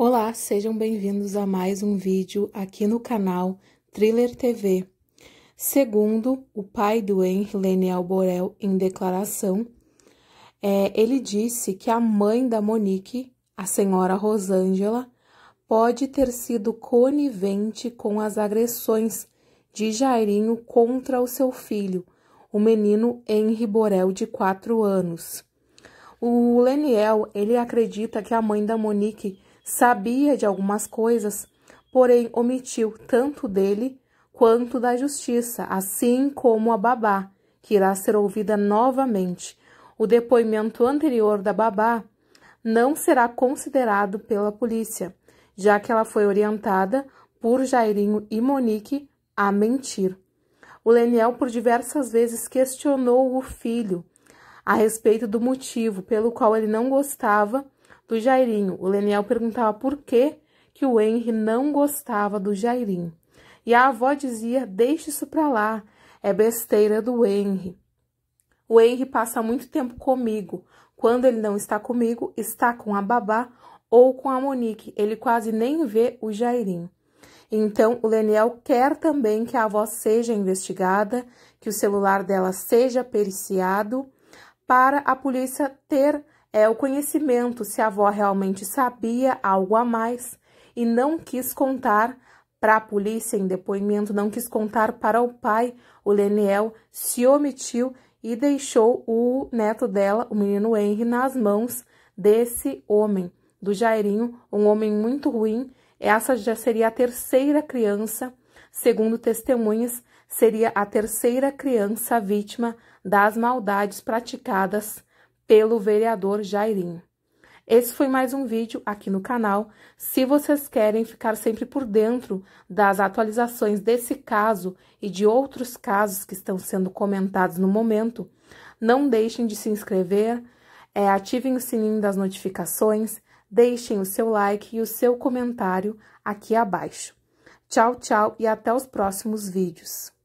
Olá, sejam bem-vindos a mais um vídeo aqui no canal Thriller TV. Segundo o pai do Henry, Leniel Borel, em declaração, é, ele disse que a mãe da Monique, a senhora Rosângela, pode ter sido conivente com as agressões de Jairinho contra o seu filho, o menino Henry Borel, de 4 anos. O Leniel, ele acredita que a mãe da Monique Sabia de algumas coisas, porém omitiu tanto dele quanto da justiça, assim como a babá, que irá ser ouvida novamente. O depoimento anterior da babá não será considerado pela polícia, já que ela foi orientada por Jairinho e Monique a mentir. O Leniel por diversas vezes questionou o filho a respeito do motivo pelo qual ele não gostava do Jairinho. O Leniel perguntava por que, que o Henry não gostava do Jairinho. E a avó dizia: Deixe isso pra lá, é besteira do Henry. O Henry passa muito tempo comigo. Quando ele não está comigo, está com a babá ou com a Monique. Ele quase nem vê o Jairinho. Então, o Leniel quer também que a avó seja investigada, que o celular dela seja periciado, para a polícia ter é o conhecimento se a avó realmente sabia algo a mais e não quis contar para a polícia em depoimento, não quis contar para o pai. O Leniel se omitiu e deixou o neto dela, o menino Henry, nas mãos desse homem, do Jairinho, um homem muito ruim. Essa já seria a terceira criança, segundo testemunhas, seria a terceira criança vítima das maldades praticadas pelo vereador Jairinho. Esse foi mais um vídeo aqui no canal. Se vocês querem ficar sempre por dentro das atualizações desse caso e de outros casos que estão sendo comentados no momento, não deixem de se inscrever, é, ativem o sininho das notificações, deixem o seu like e o seu comentário aqui abaixo. Tchau, tchau e até os próximos vídeos.